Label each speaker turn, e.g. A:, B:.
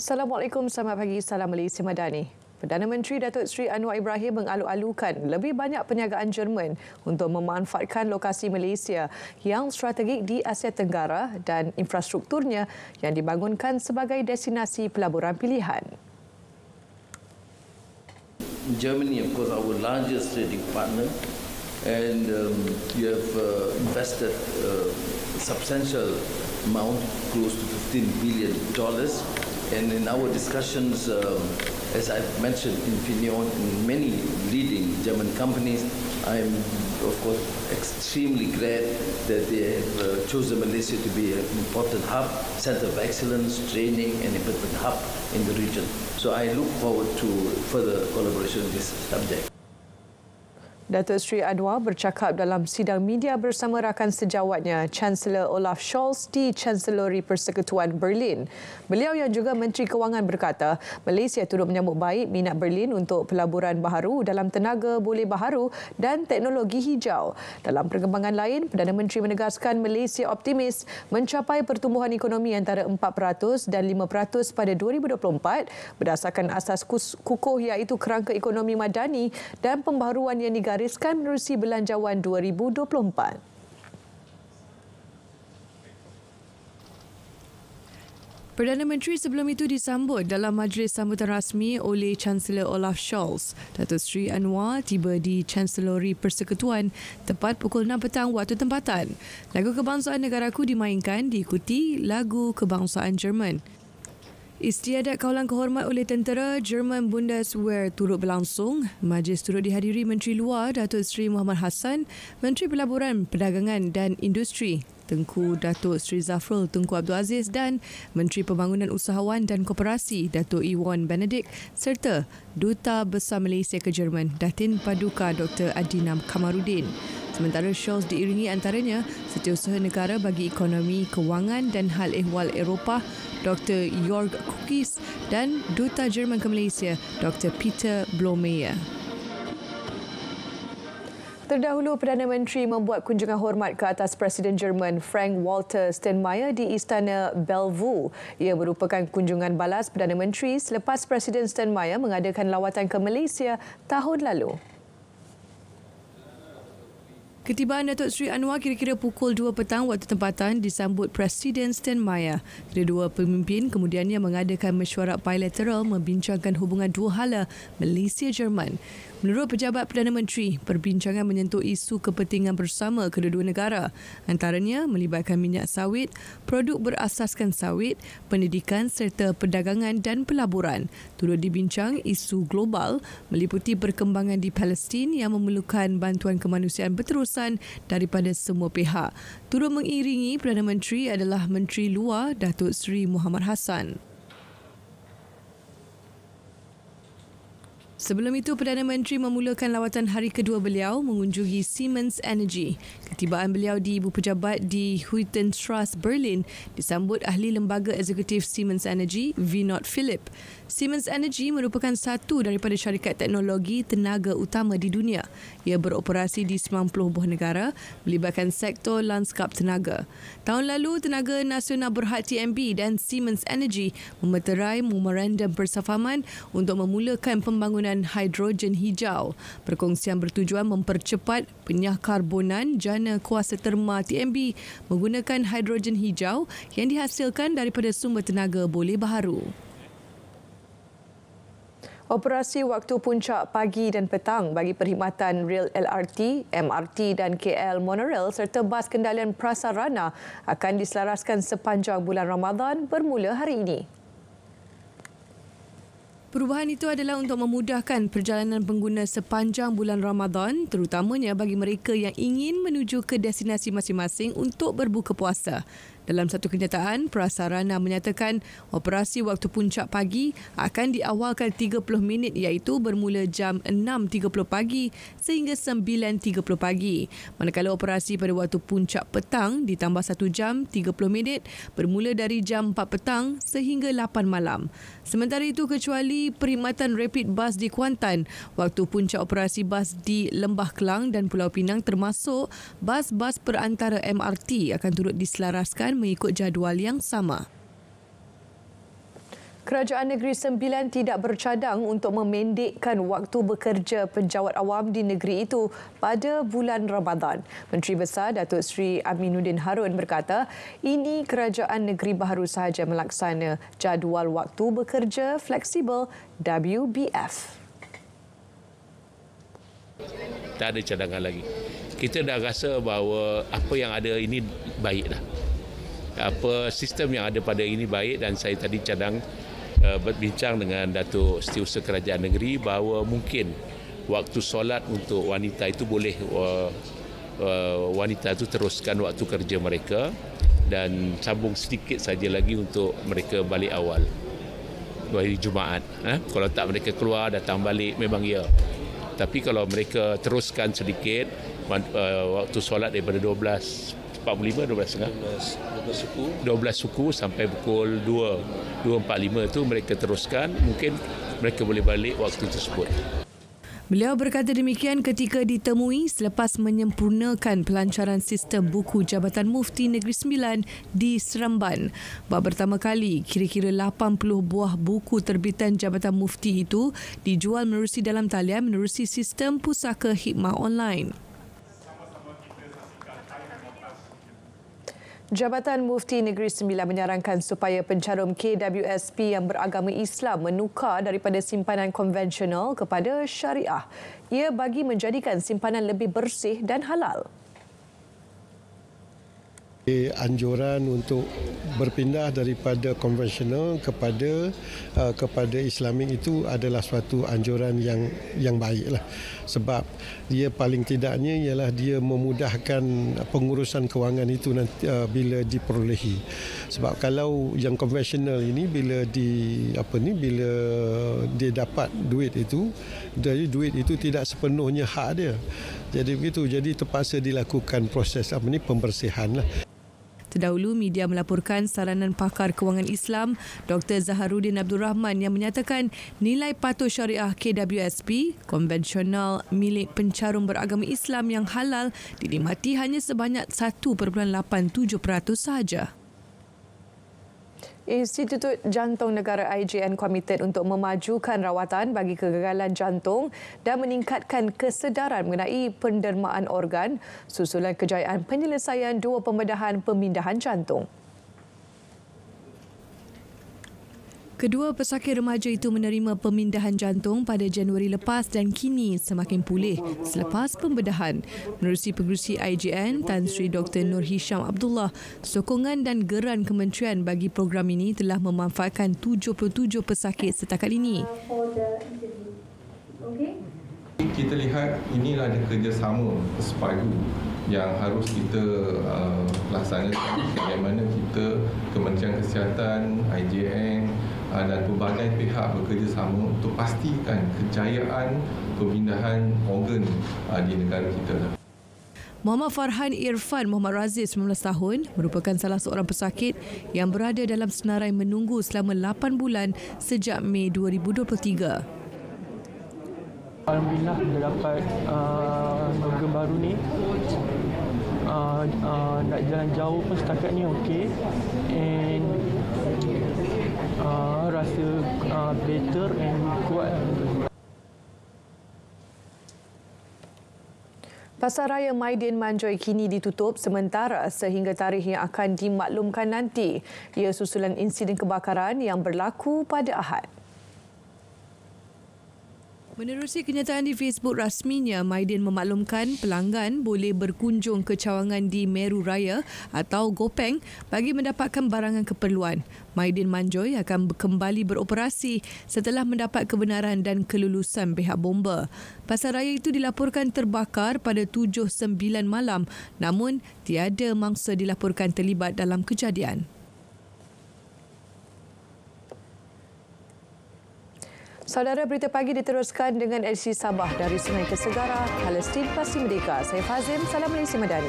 A: Assalamualaikum, selamat pagi. Salam Malaysia Madani. Perdana Menteri Datuk Seri Anwar Ibrahim mengalu-alukan lebih banyak perniagaan Jerman untuk memanfaatkan lokasi Malaysia yang strategik di Asia Tenggara dan infrastrukturnya yang dibangunkan sebagai destinasi pelaburan pilihan. Germany of course our largest trading partner and um, we have uh, invested uh, substantial amount close to 15 billion dollars And in our discussions, um, as I've mentioned, Infineon and many leading German companies, I'm of course extremely glad that they have uh, chosen Malaysia to be an important hub, center of excellence, training, and important hub in the region. So I look forward to further collaboration on this subject. Dato' Sri Adwa bercakap dalam sidang media bersama rakan sejawatnya, Chancellor Olaf Scholz di Chancellery Persekutuan Berlin. Beliau yang juga Menteri Kewangan berkata, Malaysia turut menyambut baik minat Berlin untuk pelaburan baharu dalam tenaga boleh baharu dan teknologi hijau. Dalam perkembangan lain, Perdana Menteri menegaskan Malaysia optimis mencapai pertumbuhan ekonomi antara 4% dan 5% pada 2024 berdasarkan asas kukuh iaitu kerangka ekonomi madani dan pembaharuan yang negara menggariskan resi belanjawan 2024. Perdana Menteri sebelum itu disambut dalam majlis sambutan rasmi oleh Chancellor Olaf Scholz. Dato Sri Anwar tiba di Chancellery Persekutuan tepat pukul 6 petang waktu tempatan. Lagu Kebangsaan Negaraku dimainkan diikuti lagu Kebangsaan Jerman. Istiadat kawalan kehormat oleh tentera Jerman Bundeswehr turut berlangsung. Majlis turut dihadiri Menteri Luar Datuk Seri Muhammad Hassan, Menteri Pelaburan, Perdagangan dan Industri Tengku Datuk Seri Zafrul Tengku Abdul Aziz dan Menteri Pembangunan Usahawan dan Koperasi Datuk Iwan Benedict serta Duta Besar Malaysia ke Jerman Datin Paduka Dr. Adinam Kamarudin. Sementara shows diiringi antaranya setiausaha negara bagi ekonomi, kewangan dan hal ehwal Eropah, Dr. Jörg Kukis dan Duta Jerman ke Malaysia, Dr. Peter Blomeyer. Terdahulu, Perdana Menteri membuat kunjungan hormat ke atas Presiden Jerman Frank Walter Steinmeier di Istana Bellevue. Ia merupakan kunjungan balas Perdana Menteri selepas Presiden Steinmeier mengadakan lawatan ke Malaysia tahun lalu. Ketibaan Datuk Sri Anwar kira-kira pukul 2 petang waktu tempatan disambut Presiden Stan Maya. Kedua pemimpin kemudiannya mengadakan mesyuarat bilateral membincangkan hubungan dua hala Malaysia-Jerman. Menurut pejabat Perdana Menteri, perbincangan menyentuh isu kepentingan bersama kedua-dua negara, antaranya melibatkan minyak sawit, produk berasaskan sawit, pendidikan serta perdagangan dan pelaburan. Turut dibincang isu global meliputi perkembangan di Palestin yang memerlukan bantuan kemanusiaan berterusan daripada semua pihak. Turut mengiringi Perdana Menteri adalah Menteri Luar Datuk Seri Muhammad Hassan. Sebelum itu, Perdana Menteri memulakan lawatan hari kedua beliau mengunjungi Siemens Energy. Ketibaan beliau di Ibu Pejabat di Huyten Trust Berlin disambut ahli lembaga eksekutif Siemens Energy, Vinod Philip. Siemens Energy merupakan satu daripada syarikat teknologi tenaga utama di dunia. Ia beroperasi di 90 buah negara, melibatkan sektor landscape tenaga. Tahun lalu, Tenaga Nasional Berhad TMB dan Siemens Energy memeterai memorandum persefahaman untuk memulakan pembangunan pembangunan hidrogen hijau. Perkongsian bertujuan mempercepat penyah karbonan jana kuasa terma TMB menggunakan hidrogen hijau yang dihasilkan daripada sumber tenaga boleh baharu. Operasi waktu puncak pagi dan petang bagi perkhidmatan Real LRT, MRT dan KL Monorail serta bas kendalian prasarana akan diselaraskan sepanjang bulan Ramadan bermula hari ini. Perubahan itu adalah untuk memudahkan perjalanan pengguna sepanjang bulan Ramadan, terutamanya bagi mereka yang ingin menuju ke destinasi masing-masing untuk berbuka puasa. Dalam satu kenyataan, Prasarana menyatakan operasi waktu puncak pagi akan diawalkan 30 minit iaitu bermula jam 6.30 pagi sehingga 9.30 pagi. Manakala operasi pada waktu puncak petang ditambah satu jam 30 minit bermula dari jam 4 petang sehingga 8 malam. Sementara itu kecuali perkhidmatan rapid bus di Kuantan, waktu puncak operasi bas di Lembah Kelang dan Pulau Pinang termasuk bas-bas perantara MRT akan turut diselaraskan mengikut jadual yang sama. Kerajaan Negeri Sembilan tidak bercadang untuk memendekkan waktu bekerja penjawat awam di negeri itu pada bulan Ramadan. Menteri Besar Datuk Seri Aminuddin Harun berkata, ini Kerajaan Negeri baru sahaja melaksana jadual waktu bekerja fleksibel WBF. Tak ada cadangan lagi. Kita dah rasa bahawa apa yang ada ini baiklah apa sistem yang ada pada ini baik dan saya tadi cadang uh, berbincang dengan Datuk Setiausaha Kerajaan Negeri bahawa mungkin waktu solat untuk wanita itu boleh uh, uh, wanita itu teruskan waktu kerja mereka dan sambung sedikit saja lagi untuk mereka balik awal hari Jumaat. Eh? Kalau tak mereka keluar datang balik memang ya. Tapi kalau mereka teruskan sedikit waktu solat daripada 12 12.45 12 setengah 12 suku suku sampai pukul 2 2.45 tu mereka teruskan mungkin mereka boleh balik waktu tersebut Beliau berkata demikian ketika ditemui selepas menyempurnakan pelancaran sistem buku Jabatan Mufti Negeri Sembilan di Seremban. Buat pertama kali, kira-kira 80 buah buku terbitan Jabatan Mufti itu dijual menerusi dalam talian menerusi sistem pusaka hikmah online. Jabatan Mufti Negeri Sembilan menyarankan supaya pencarum KWSP yang beragama Islam menukar daripada simpanan konvensional kepada syariah. Ia bagi menjadikan simpanan lebih bersih dan halal anjuran untuk berpindah daripada konvensional kepada uh, kepada islamik itu adalah suatu anjuran yang yang baiklah sebab dia paling tidaknya ialah dia memudahkan pengurusan kewangan itu nanti uh, bila diperolehi sebab kalau yang konvensional ini bila di apa ni bila dia dapat duit itu dari duit itu tidak sepenuhnya hak dia jadi begitu jadi terpaksa dilakukan proses apa ni pembersihan lah. Terdahulu, media melaporkan saranan pakar kewangan Islam Dr. Zaharuddin Abdul Rahman yang menyatakan nilai patuh syariah KWSP, konvensional milik pencarum beragama Islam yang halal, dinikmati hanya sebanyak 1.87% sahaja. Institut Jantung Negara IJN komited untuk memajukan rawatan bagi kegagalan jantung dan meningkatkan kesedaran mengenai pendermaan organ susulan kejayaan penyelesaian dua pembedahan pemindahan jantung. Kedua pesakit remaja itu menerima pemindahan jantung pada Januari lepas dan kini semakin pulih selepas pembedahan. Menerusi pengurusi IGN, Tan Sri Dr. Nur Hisham Abdullah, sokongan dan geran kementerian bagi program ini telah memanfaatkan 77 pesakit setakat ini. Kita lihat inilah ada kerjasama sepadu yang harus kita uh, laksanakan bagaimana kita Kementerian Kesihatan, IGN, Ah, dan pelbagai pihak bekerjasama untuk pastikan kejayaan pemindahan organ ah, di negara kita. Muhammad Farhan Irfan Muhammad Razif, 19 tahun, merupakan salah seorang pesakit yang berada dalam senarai menunggu selama 8 bulan sejak Mei 2023. Alhamdulillah, kita dapat uh, ah, organ baru ni. Uh, uh, nak jalan jauh pun setakat ni okey rasa uh, better and kuat. Pasaraya Maidin Manjoy kini ditutup sementara sehingga tarikh yang akan dimaklumkan nanti. Ia susulan insiden kebakaran yang berlaku pada Ahad. Menerusi kenyataan di Facebook rasminya, Maidin memaklumkan pelanggan boleh berkunjung ke cawangan di Meru Raya atau Gopeng bagi mendapatkan barangan keperluan. Maidin Manjoy akan kembali beroperasi setelah mendapat kebenaran dan kelulusan pihak bomba. Pasar raya itu dilaporkan terbakar pada 7.9 malam namun tiada mangsa dilaporkan terlibat dalam kejadian. Saudara Berita Pagi diteruskan dengan LC Sabah dari Sungai Kesegara, Palestin Pasti Merdeka. Saya Fazim, Salam Malaysia Madani.